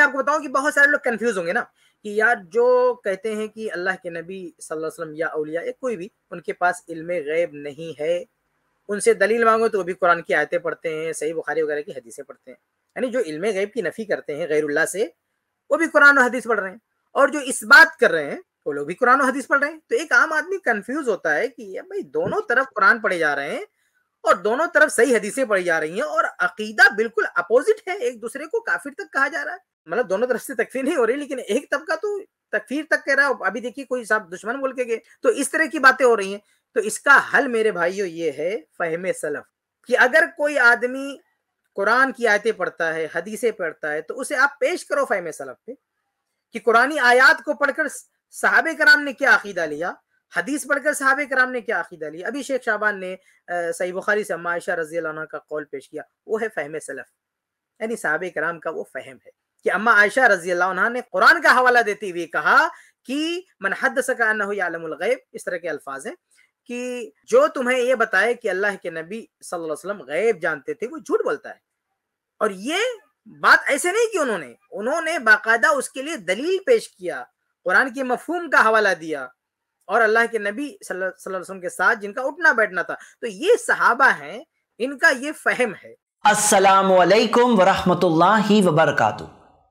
मैं आपको बताऊं कि बहुत सारे लोग कंफ्यूज होंगे ना कि यार जो कहते हैं कि अल्लाह के नबी सल्लल्लाहु अलैहि वसल्लम या अलिया या कोई भी उनके पास इल्म गैब नहीं है उनसे दलील मांगो तो वो भी कुरान की आयतें पढ़ते हैं सही बुखारी वगैरह की हदीसें पढ़ते हैं यानी जो इल्म गैब की नफ़ी करते हैं गैरुल्ला से वो भी कुरान और हदीस पढ़ रहे हैं और जो इस बात कर रहे हैं वो लोग भी कुरान और हदीस पढ़ रहे हैं तो एक आम आदमी कन्फ्यूज होता है कि यार भाई दोनों तरफ कुरान पढ़े जा रहे हैं और दोनों तरफ सही हदीसें पढ़ी जा रही हैं और अकीदा बिल्कुल अपोजिट है एक दूसरे को काफिर तक कहा जा रहा है मतलब दोनों तरफ से तकफीर नहीं हो रही लेकिन एक तबका तो तकफीर तक कह रहा है अभी देखिए कोई साहब दुश्मन बोल के गए तो इस तरह की बातें हो रही हैं तो इसका हल मेरे भाइयों ये है फहम सलफ कि अगर कोई आदमी कुरान की आयतें पढ़ता है हदीसें पढ़ता है तो उसे आप पेश करो फहम सलफ पे कि कुरानी आयात को पढ़कर साहब कराम ने क्या अकीदा लिया हदीस पढ़कर साहब कराम ने क्या अकीदा लिया अभी शेख शाहबान ने सही बुखारी से मायशा रजी का कौल पेश किया वो है फहम सलफ यानी साहब कराम का वो फहम है कि अम्मा आयशा रजी अल्लाह ने कुरान का हवाला देते हुए कहा कि मन हद सकानगैब इस तरह के अल्फाज हैं कि जो तुम्हें ये बताए कि अल्लाह के नबी सल्लल्लाहु अलैहि वसल्लम गैब जानते थे वो झूठ बोलता है और ये बात ऐसे नहीं कि उन्होंने उन्होंने बाकायदा उसके लिए दलील पेश किया कुरान के मफहूम का हवाला दिया और अल्लाह के नबी सल्लल्लाहु अलैहि वसल्लम के साथ जिनका उठना बैठना था तो ये सहाबा हैं इनका ये फहम है असलकम वरहमत ला वबरकू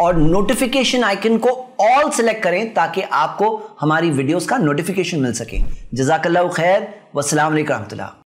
और नोटिफिकेशन आइकन को ऑल सेलेक्ट करें ताकि आपको हमारी वीडियोस का नोटिफिकेशन मिल सके जजाकल्ला खैर वसलम वरहमल्ला